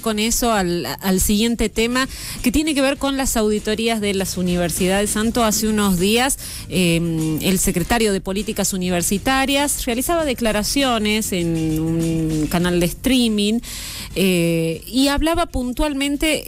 con eso al, siguiente tema que tiene que ver con las auditorías de las universidades. Santo, hace unos días em, el secretario de Políticas Universitarias realizaba declaraciones en un canal de streaming eh, y hablaba puntualmente,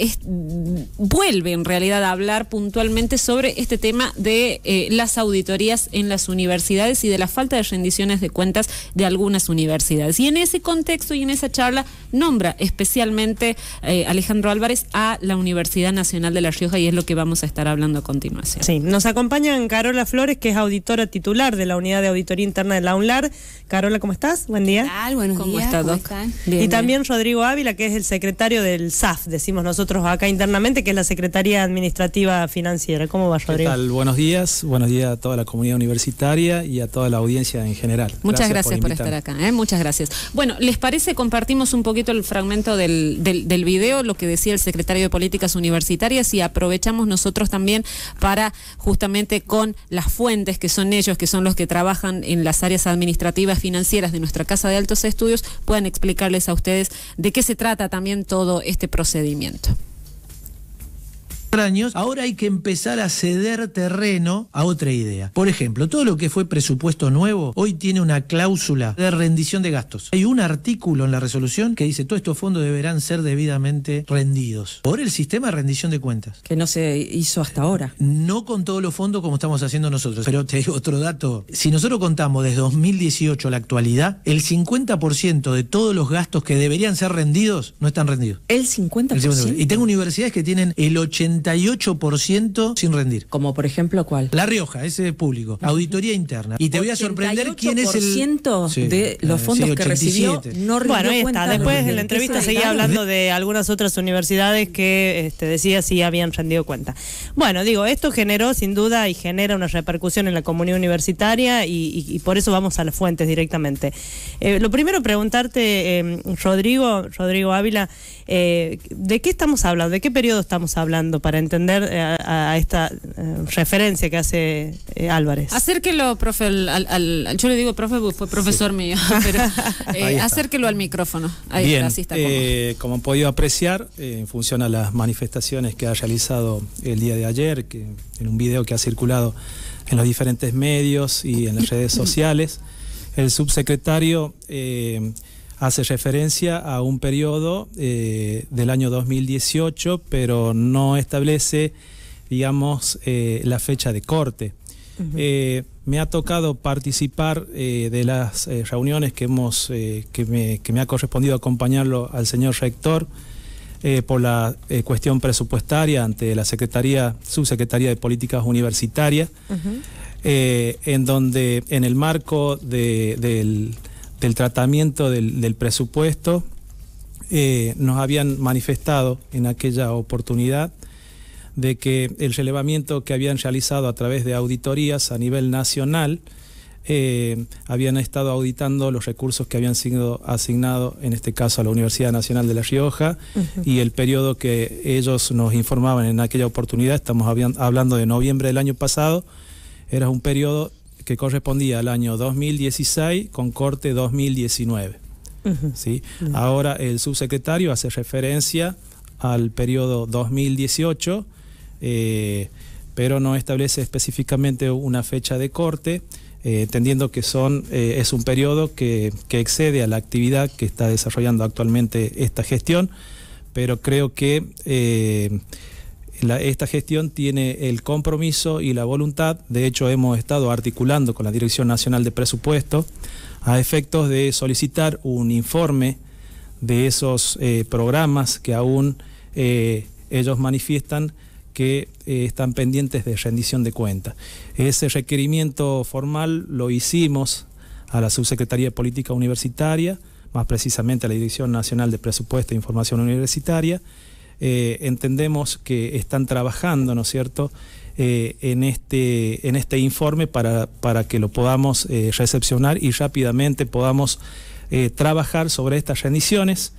vuelve en realidad a hablar puntualmente sobre este tema de eh, las auditorías en las universidades y de la falta de rendiciones de cuentas de algunas universidades. Y en ese contexto y en esa charla nombra especialmente eh, Alejandro Álvarez a la Universidad Nacional de La Rioja y es lo que vamos a estar hablando a continuación. Sí, nos acompañan Carola Flores, que es auditora titular de la Unidad de Auditoría Interna de la UNLAR. Carola, ¿cómo estás? Buen día. Buenos ¿Cómo días, ¿Cómo Bien, y también Rodrigo Ávila, que es el secretario del SAF, decimos nosotros acá internamente, que es la Secretaría Administrativa Financiera. ¿Cómo va, Rodrigo? ¿Qué tal? Buenos días. Buenos días a toda la comunidad universitaria y a toda la audiencia en general. Muchas gracias, por, estar acá. ¿eh? Muchas gracias. Bueno, ¿les parece compartimos un poquito el fragmento del del, video, lo que decía el secretario de Políticas Universitarias y aprovechamos nosotros también para justamente con las fuentes que son ellos, que son los que trabajan en las áreas administrativas financieras de nuestra Casa de Altos Estudios, puedan explicarles a ustedes de qué se trata también todo este procedimiento años, ahora hay que empezar a ceder terreno a otra idea. Por ejemplo, todo lo que fue presupuesto nuevo hoy tiene una cláusula de rendición de gastos. Hay un artículo en la resolución que dice todos estos fondos deberán ser debidamente rendidos por el sistema de rendición de cuentas. Que no se hizo hasta ahora. No con todos los fondos como estamos haciendo nosotros. Pero te digo otro dato. Si nosotros contamos desde 2018 a la actualidad, el 50% de todos los gastos que deberían ser rendidos no están rendidos. El 50%. Y tengo universidades que tienen el 80 ciento sin rendir. Como por ejemplo, ¿cuál? La Rioja, ese público. Auditoría interna. Y te voy a sorprender quién es el. de eh, los fondos que recibió Bueno, ahí está. Después de la entrevista seguía hablando de algunas otras universidades que este, decía si habían rendido cuenta. Bueno, digo, esto generó sin duda y genera una repercusión en la comunidad universitaria y, por eso vamos a las fuentes directamente. Eh, lo primero, preguntarte, em, Rodrigo, Rodrigo Ávila, eh, ¿de qué estamos hablando? ¿De qué periodo estamos hablando para entender eh, a, esta eh, referencia que hace eh, Álvarez. Acérquelo, profe, al, yo le digo profe, fue profesor mío, pero acérquelo al micrófono. Ahí está, como han podido apreciar, en función a las manifestaciones que ha realizado el día de ayer, que, en un video que ha circulado en los diferentes medios y en las redes sociales, el subsecretario hace referencia a un periodo eh, del año 2018, pero no establece, digamos, eh, la fecha de corte. Eh, me ha tocado participar de las reuniones que, hemos, que me, ha correspondido acompañarlo al señor rector por la cuestión presupuestaria ante la Secretaría, Subsecretaría de Políticas Universitarias, en donde en el marco de, del del tratamiento del, presupuesto, eh, nos habían manifestado en aquella oportunidad de que el relevamiento que habían realizado a través de auditorías a nivel nacional, eh, habían estado auditando los recursos que habían sido asignados, en este caso a la Universidad Nacional de La Rioja, y el periodo que ellos nos informaban en aquella oportunidad, estamos hablando de noviembre del año pasado, era un periodo que correspondía al año 2016 con corte 2019. Ahora el subsecretario hace referencia al periodo 2018, eh, pero no establece específicamente una fecha de corte, eh, entendiendo que son, eh, es un periodo que, que, excede a la actividad que está desarrollando actualmente esta gestión, pero creo que esta gestión tiene el compromiso y la voluntad, de hecho hemos estado articulando con la Dirección Nacional de Presupuesto a efectos de solicitar un informe de esos eh, programas que aún eh, ellos manifiestan que eh, están pendientes de rendición de cuentas. Ese requerimiento formal lo hicimos a la Subsecretaría de Política Universitaria, más precisamente a la Dirección Nacional de Presupuesto e Información Universitaria, eh, entendemos que están trabajando, ¿no es cierto?, eh, en, este, en este informe para, para que lo podamos eh, recepcionar y rápidamente podamos trabajar sobre estas rendiciones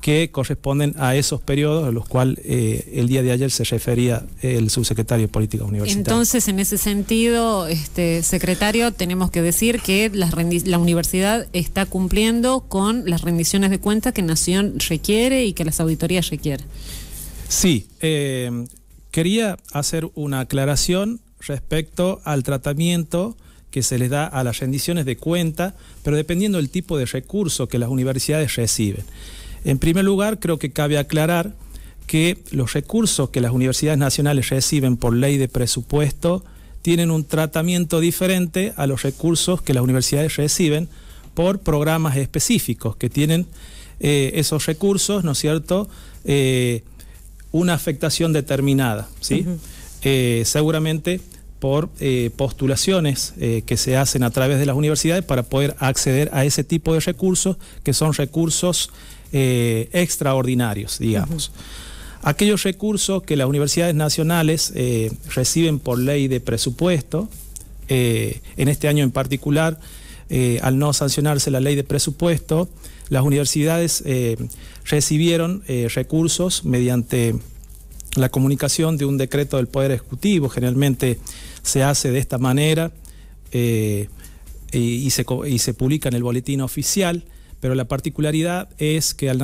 que corresponden a esos periodos a los cuales eh, el día de ayer se refería el subsecretario de Política Universitaria Entonces, en ese sentido, este secretario, tenemos que decir que la, universidad está cumpliendo con las rendiciones de cuentas que Nación requiere y que las auditorías requieren. Sí, eh, quería hacer una aclaración respecto al tratamiento que se les da a las rendiciones de cuenta, pero dependiendo del tipo de recurso que las universidades reciben. En primer lugar, creo que cabe aclarar que los recursos que las universidades nacionales reciben por ley de presupuesto tienen un tratamiento diferente a los recursos que las universidades reciben por programas específicos que tienen eh, esos recursos, ¿no es cierto?, eh, una afectación determinada, ¿sí? Eh, seguramente por postulaciones que se hacen a través de las universidades para poder acceder a ese tipo de recursos, que son recursos eh, extraordinarios, digamos. Aquellos recursos que las universidades nacionales eh, reciben por ley de presupuesto, eh, en este año en particular, al no sancionarse la ley de presupuesto, las universidades recibieron recursos mediante la comunicación de un decreto del Poder Ejecutivo, generalmente se hace de esta manera y, se, publica en el boletín oficial pero la particularidad es que al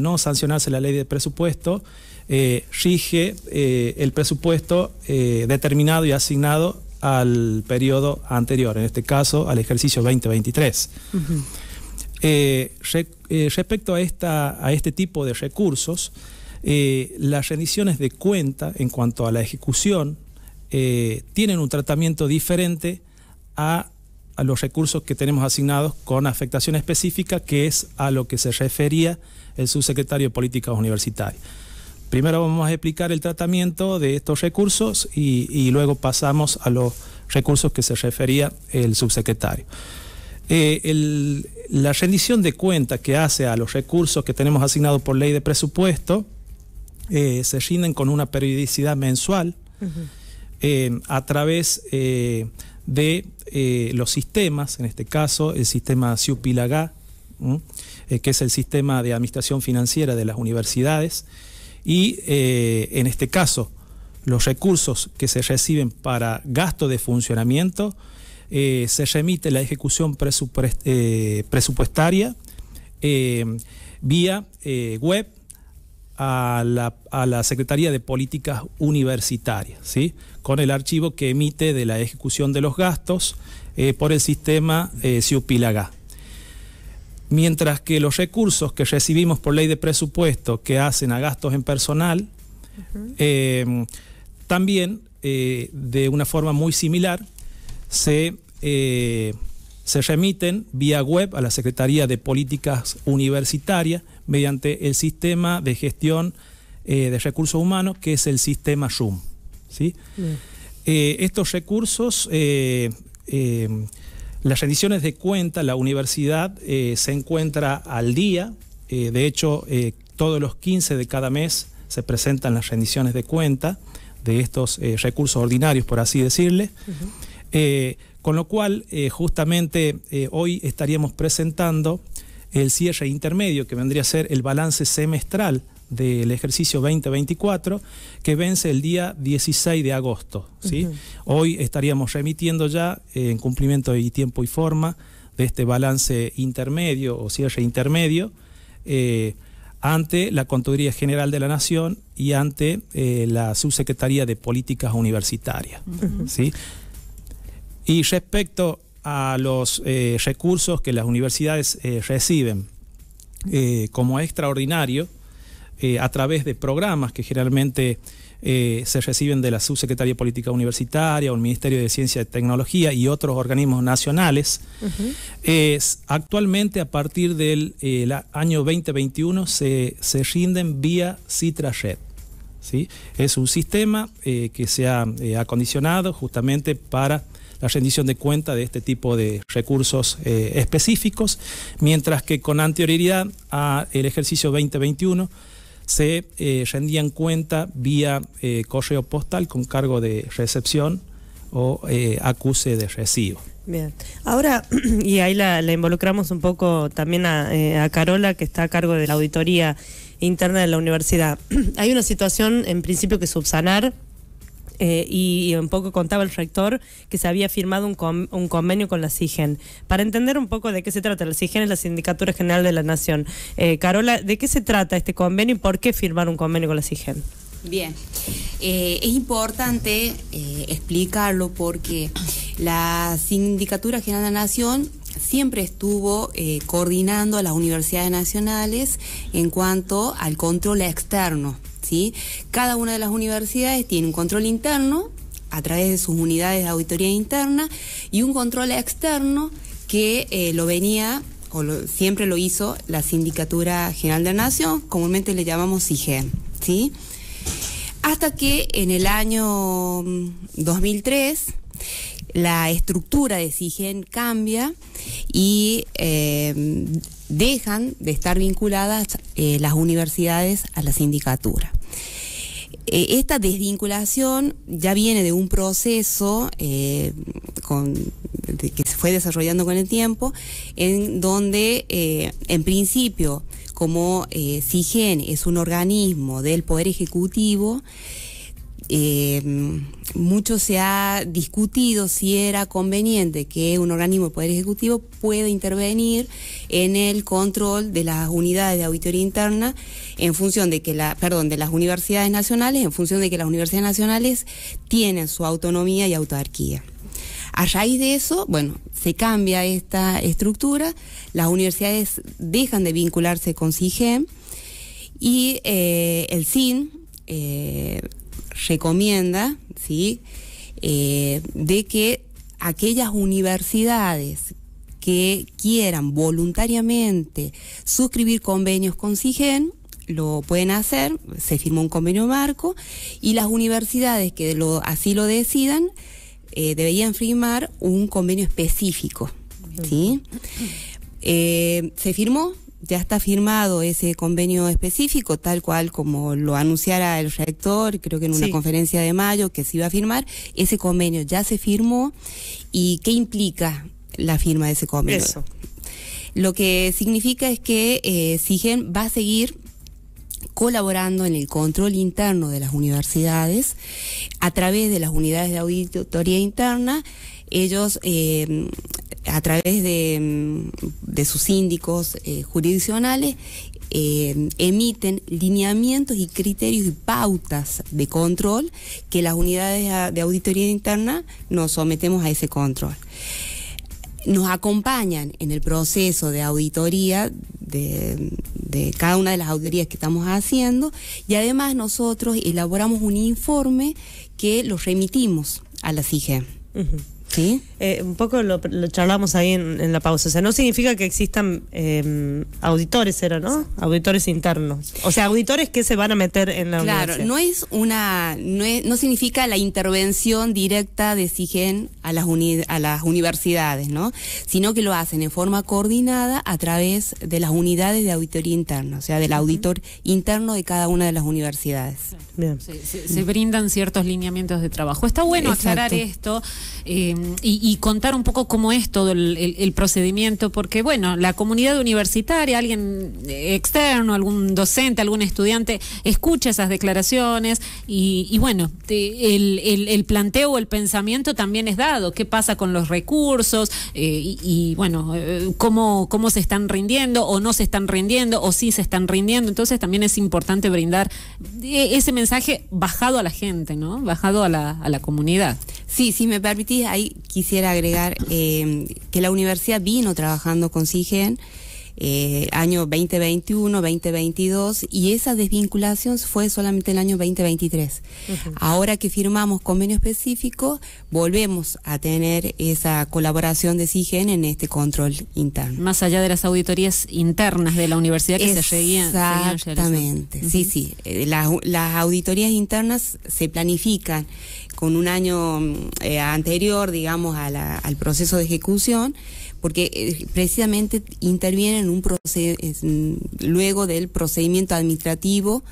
no, sancionarse la ley de presupuesto, eh, rige eh, el presupuesto eh, determinado y asignado al periodo anterior, en este caso al ejercicio 2023. respecto a, a este tipo de recursos, las rendiciones de cuenta en cuanto a la ejecución tienen un tratamiento diferente a a los recursos que tenemos asignados con afectación específica, que es a lo que se refería el subsecretario de Políticas Universitarias. Primero vamos a explicar el tratamiento de estos recursos y, luego pasamos a los recursos que se refería el subsecretario. Eh, la rendición de cuentas que hace a los recursos que tenemos asignados por ley de presupuesto eh, se rinden con una periodicidad mensual eh, a través de eh, los sistemas, en este caso el sistema SIUPILAGA, eh, que es el sistema de administración financiera de las universidades, y eh, en este caso los recursos que se reciben para gasto de funcionamiento, se remite la ejecución presupuestaria vía web a la, Secretaría de Políticas Universitarias, ¿sí? con el archivo que emite de la ejecución de los gastos eh, por el sistema eh, Mientras que los recursos que recibimos por ley de presupuesto que hacen a gastos en personal, em, también eh, de una forma muy similar se eh, se remiten vía web a la Secretaría de Políticas Universitarias mediante el sistema de gestión eh, de recursos humanos que es el sistema Zoom. ¿sí? Eh, estos recursos, eh, las rendiciones de cuenta, la universidad se encuentra al día, de hecho todos los 15 de cada mes se presentan las rendiciones de cuenta de estos recursos ordinarios, por así decirle. Con lo cual, eh, justamente eh, hoy estaríamos presentando el cierre intermedio, que vendría a ser el balance semestral del ejercicio 2024, que vence el día 16 de agosto. ¿sí? Hoy estaríamos remitiendo ya, eh, en cumplimiento de tiempo y forma, de este balance intermedio o cierre intermedio, ante la Contaduría General de la Nación y ante la Subsecretaría de Políticas Universitarias. ¿sí? Y respecto a los eh, recursos que las universidades eh, reciben eh, como extraordinario, a través de programas que generalmente se reciben de la Subsecretaría Política Universitaria o el Ministerio de Ciencia y Tecnología y otros organismos nacionales, es, actualmente a partir del año 2021 se, rinden vía Red, ¿Sí? Es un sistema que se ha acondicionado justamente para la rendición de cuenta de este tipo de recursos eh, específicos, mientras que con anterioridad al ejercicio 2021 se eh, rendían cuenta vía eh, correo postal con cargo de recepción o acuse de recibo. Bien. Ahora, y ahí la, involucramos un poco también a, a, Carola, que está a cargo de la auditoría interna de la universidad. Hay una situación en principio que subsanar eh, y, un poco contaba el rector que se había firmado un, convenio con la Sigen. Para entender un poco de qué se trata, la CIGEN es la Sindicatura General de la Nación. Eh, Carola, ¿de qué se trata este convenio y por qué firmar un convenio con la Sigen. Bien, eh, es importante explicarlo porque la Sindicatura General de la Nación siempre estuvo coordinando a las universidades nacionales en cuanto al control externo ¿sí? Cada una de las universidades tiene un control interno a través de sus unidades de auditoría interna y un control externo que eh, lo venía o siempre lo hizo la Sindicatura General de la Nación, comúnmente le llamamos SIGEN, ¿sí? Hasta que en el año 2003 mm, la estructura de SIGEN cambia y eh, dejan de estar vinculadas eh, las universidades a la sindicatura. Eh, esta desvinculación ya viene de un proceso eh, que se fue desarrollando con el tiempo, en donde en principio, como CIGEN es un organismo del Poder Ejecutivo, eh, mucho se ha discutido si era conveniente que un organismo de poder ejecutivo pueda intervenir en el control de las unidades de auditoría interna en función de que la, perdón, de las universidades nacionales, en función de que las universidades nacionales tienen su autonomía y autarquía. A raíz de eso, bueno, se cambia esta estructura, las universidades dejan de vincularse con CIGEM y eh, el sin recomienda, ¿sí? Eh, de que aquellas universidades que quieran voluntariamente suscribir convenios con CIGEN, lo pueden hacer, se firmó un convenio marco y las universidades que lo, así lo decidan eh, deberían firmar un convenio específico. ¿sí? Eh, se firmó, ya está firmado ese convenio específico, tal cual como lo anunciara el rector, creo que en una conferencia de mayo que se iba a firmar, ese convenio ya se firmó y ¿qué implica la firma de ese convenio? Eso. Lo que significa es que eh, SIGEN va a seguir colaborando en el control interno de las universidades a través de las unidades de auditoría interna. Ellos eh, a través de, mm, de sus síndicos eh, jurisdiccionales, eh, emiten lineamientos y criterios y pautas de control que las unidades de auditoría interna nos sometemos a ese control. Nos acompañan en el proceso de auditoría de, de cada una de las auditorías que estamos haciendo y además nosotros elaboramos un informe que los remitimos a la CIGEM. Sí. Eh, un poco lo, lo charlamos ahí en, en, la pausa. O sea, no significa que existan eh, auditores, era, ¿no? Auditores internos. O sea, auditores que se van a meter en la Claro, no es una. No, no significa la intervención directa de SIGEN a las, a las universidades, ¿no? Sino que lo hacen en forma coordinada a través de las unidades de auditoría interna, o sea, del auditor interno de cada una de las universidades. Bien. Se, brindan ciertos lineamientos de trabajo. Está bueno aclarar esto. Eh, y, contar un poco cómo es todo el, procedimiento, porque bueno, la comunidad universitaria, alguien externo, algún docente, algún estudiante, escucha esas declaraciones y, y bueno, el, el, planteo o el pensamiento también es dado, qué pasa con los recursos eh, y, bueno, eh, cómo, cómo se están rindiendo o no se están rindiendo o sí se están rindiendo, entonces también es importante brindar e, ese mensaje bajado a la gente, ¿no? Bajado a la, a la comunidad. Sí, si me permitís, ahí quisiera agregar eh, que la universidad vino trabajando con SIGEN eh, año 2021, 2022 y esa desvinculación fue solamente el año 2023. Ahora que firmamos convenio específico, volvemos a tener esa colaboración de SIGEN en este control interno. Más allá de las auditorías internas de la universidad que se seguían Exactamente, sí, sí. Eh, las auditorías internas se planifican con un año mm, eh, anterior, digamos, al proceso de ejecución, porque eh, precisamente interviene en un mm, luego del procedimiento administrativo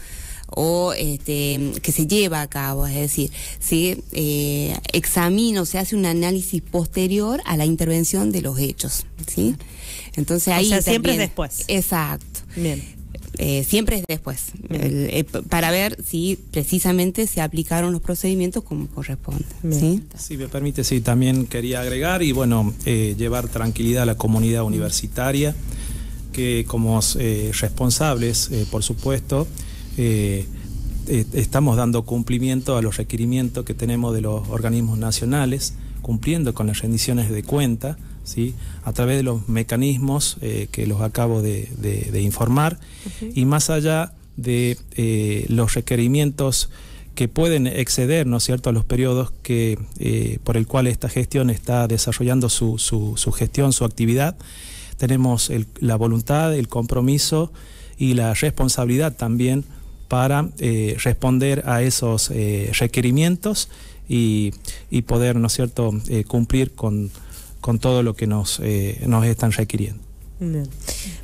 o este, que se lleva a cabo, es decir, se eh, examina o se hace un análisis posterior a la intervención de los hechos, ¿sí? Entonces ahí o sea, siempre es después. Exacto. Bien. Eh, siempre es después, eh, para ver si precisamente se aplicaron los procedimientos como corresponde. Si me permite, sí, también quería agregar y bueno, eh, llevar tranquilidad a la comunidad universitaria, que como responsables, por supuesto, estamos dando cumplimiento a los requerimientos que tenemos de los organismos nacionales, cumpliendo con las rendiciones de cuenta ¿sí? a través de los mecanismos eh, que los acabo de, informar y más allá de eh, los requerimientos que pueden exceder, ¿no cierto?, a los periodos que, eh, por el cual esta gestión está desarrollando su, su, gestión, su actividad. Tenemos la voluntad, el compromiso y la responsabilidad también para responder a esos requerimientos y, y, poder, ¿no es cierto?, cumplir con con todo lo que nos, eh, nos están requiriendo.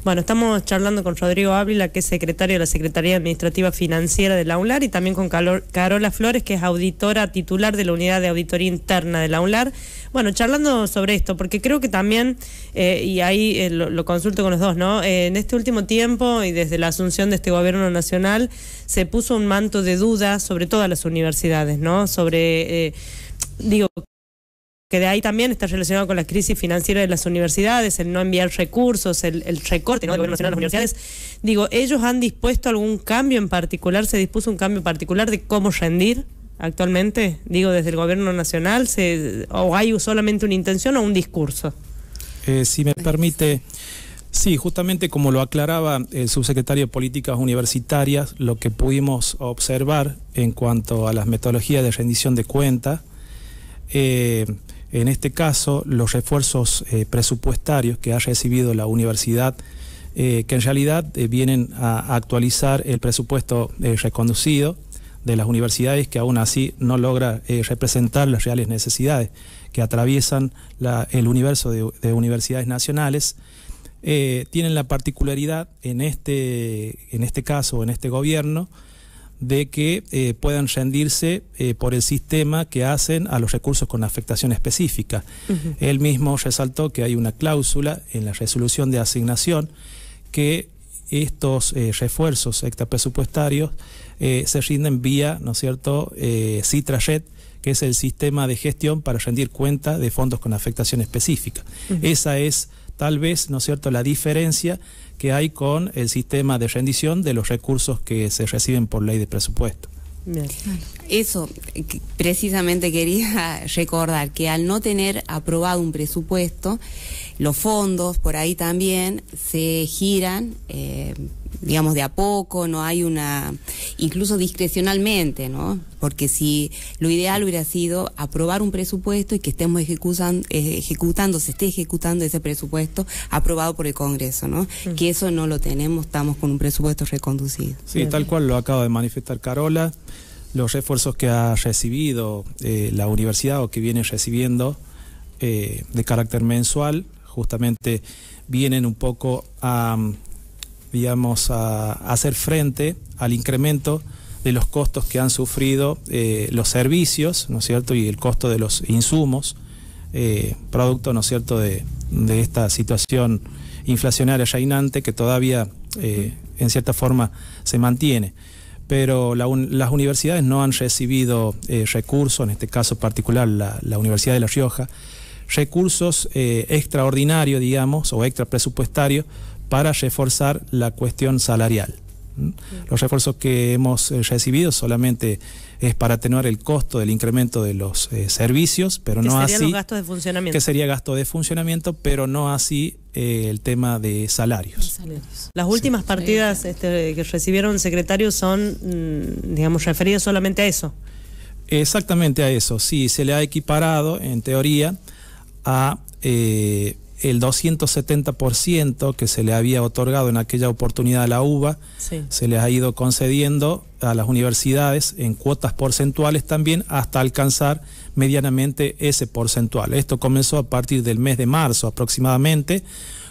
Bueno, estamos charlando con Rodrigo Ávila, que es secretario de la Secretaría Administrativa Financiera de la UNLAR, y también con Carola Flores, que es auditora titular de la Unidad de Auditoría Interna de la UNLAR. Bueno, charlando sobre esto, porque creo que también, eh, y ahí eh, lo, consulto con los dos, ¿no? en este último tiempo y desde la asunción de este gobierno nacional, se puso un manto de dudas sobre todas las universidades, ¿no? Sobre, digo, que de ahí también está relacionado con la crisis financiera de las universidades, el no enviar recursos, el, recorte ¿no? del gobierno nacional a las universidades. Digo, ¿ellos han dispuesto algún cambio en particular? ¿Se dispuso un cambio particular de cómo rendir actualmente? Digo, desde el gobierno nacional, ¿o hay solamente una intención o un discurso? Eh, si me permite... Sí, justamente como lo aclaraba el subsecretario de Políticas Universitarias, lo que pudimos observar en cuanto a las metodologías de rendición de cuentas, eh, en este caso, los refuerzos eh, presupuestarios que ha recibido la universidad, eh, que en realidad eh, vienen a actualizar el presupuesto reconducido de las universidades, que aún así no logra representar las reales necesidades que atraviesan el universo de, universidades nacionales, tienen la particularidad este, en este caso, en este gobierno, de que eh, puedan rendirse eh, por el sistema que hacen a los recursos con afectación específica. Él mismo resaltó que hay una cláusula en la resolución de asignación que estos eh, refuerzos refuerzos presupuestarios se rinden vía, ¿no es cierto?, CitraJet, que es el sistema de gestión para rendir cuenta de fondos con afectación específica. Esa es tal vez, ¿no es cierto?, la diferencia que hay con el sistema de rendición de los recursos que se reciben por ley de presupuesto. Eso, precisamente quería recordar que al no tener aprobado un presupuesto, los fondos por ahí también se giran eh, digamos, de a poco, no hay una, incluso discrecionalmente, ¿no? Porque si lo ideal hubiera sido aprobar un presupuesto y que estemos eh, ejecutando, se esté ejecutando ese presupuesto aprobado por el Congreso, ¿no? Mm. Que eso no lo tenemos, estamos con un presupuesto reconducido. Sí, tal cual lo acaba de manifestar Carola, los refuerzos que ha recibido eh, la universidad o que viene recibiendo eh, de carácter mensual, justamente vienen un poco a digamos, a, hacer frente al incremento de los costos que han sufrido eh, los servicios, ¿no es cierto?, y el costo de los insumos, eh, producto, ¿no es cierto?, de, esta situación inflacionaria reinante que todavía, eh, en cierta forma, se mantiene. Pero las universidades no han recibido recursos, en este caso particular la, la, Universidad de La Rioja, recursos extraordinarios, digamos, o extra presupuestarios, para reforzar la cuestión salarial. ¿Mm? Los refuerzos que hemos eh, recibido solamente es para atenuar el costo del incremento de los eh, servicios, pero no así. Los gastos de funcionamiento? Que sería gasto de funcionamiento, pero no así eh, el tema de salarios. Las últimas partidas este, que recibieron secretarios son, mm, digamos, referidas solamente a eso. Exactamente a eso. Sí, se le ha equiparado, en teoría, a el 270% que se le había otorgado en aquella oportunidad a la UBA, se les ha ido concediendo a las universidades en cuotas porcentuales también hasta alcanzar medianamente ese porcentual. Esto comenzó a partir del mes de marzo aproximadamente,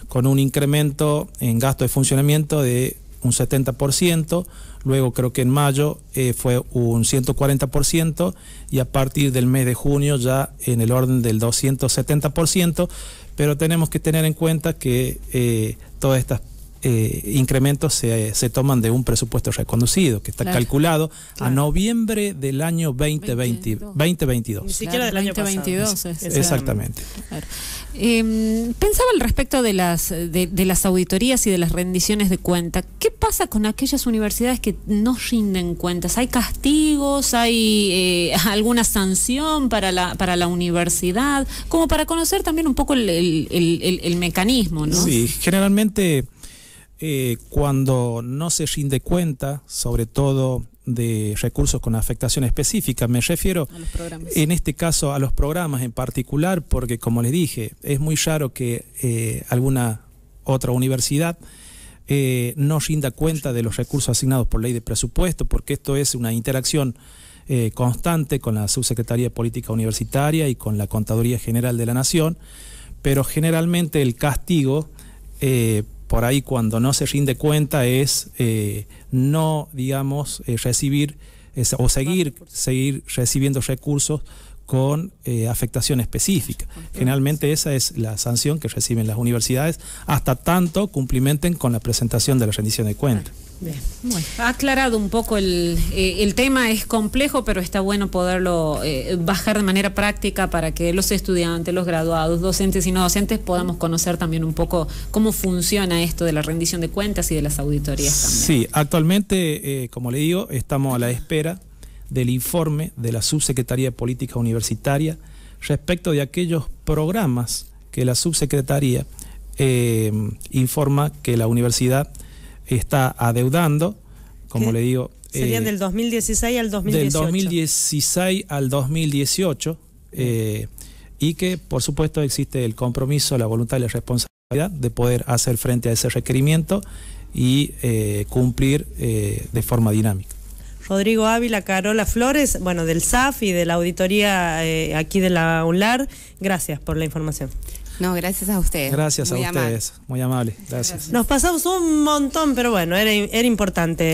con un incremento en gasto de funcionamiento de un 70%, luego creo que en mayo eh, fue un 140% y a partir del mes de junio ya en el orden del 270% pero tenemos que tener en cuenta que eh, todas estas eh, incrementos se, toman de un presupuesto reconducido, que está calculado a noviembre del año 2020, 2022. Ni siquiera del año Exactamente. Em, pensaba al respecto de las, de, las auditorías y de las rendiciones de cuenta. ¿Qué pasa con aquellas universidades que no rinden cuentas? ¿Hay castigos? ¿Hay eh, alguna sanción para la, para la universidad? Como para conocer también un poco el, el, mecanismo, ¿no? Sí, generalmente eh, cuando no se rinde cuenta, sobre todo de recursos con afectación específica. Me refiero en este caso a los programas en particular, porque como les dije, es muy raro que eh, alguna otra universidad eh, no rinda cuenta de los recursos asignados por ley de presupuesto, porque esto es una interacción constante con la Subsecretaría de Política Universitaria y con la Contaduría General de la Nación, pero generalmente el castigo por ahí cuando no se rinde cuenta es eh, no, digamos, eh, recibir o seguir, seguir recibiendo recursos con eh, afectación específica. Generalmente esa es la sanción que reciben las universidades hasta tanto cumplimenten con la presentación de la rendición de cuentas. ha aclarado un poco eh, el, tema, es complejo, pero está bueno poderlo eh, bajar de manera práctica para que los estudiantes, los graduados, docentes y no docentes podamos conocer también un poco cómo funciona esto de la rendición de cuentas y de las auditorías. También. Sí, actualmente, como le digo, estamos a la espera del informe de la Subsecretaría de Política Universitaria respecto de aquellos programas que la Subsecretaría eh, informa que la universidad está adeudando, como le digo... Serían eh, del 2016 al 2018. Del 2016 al 2018, eh, y que por supuesto existe el compromiso, la voluntad y la responsabilidad de poder hacer frente a ese requerimiento y cumplir de forma dinámica. Rodrigo Ávila, Carola Flores, bueno, del SAF y de la auditoría eh, aquí de la UNLAR. Gracias por la información. No, gracias a ustedes. Gracias a ustedes, muy amable. Gracias. Nos pasamos un montón, pero bueno, era, era importante.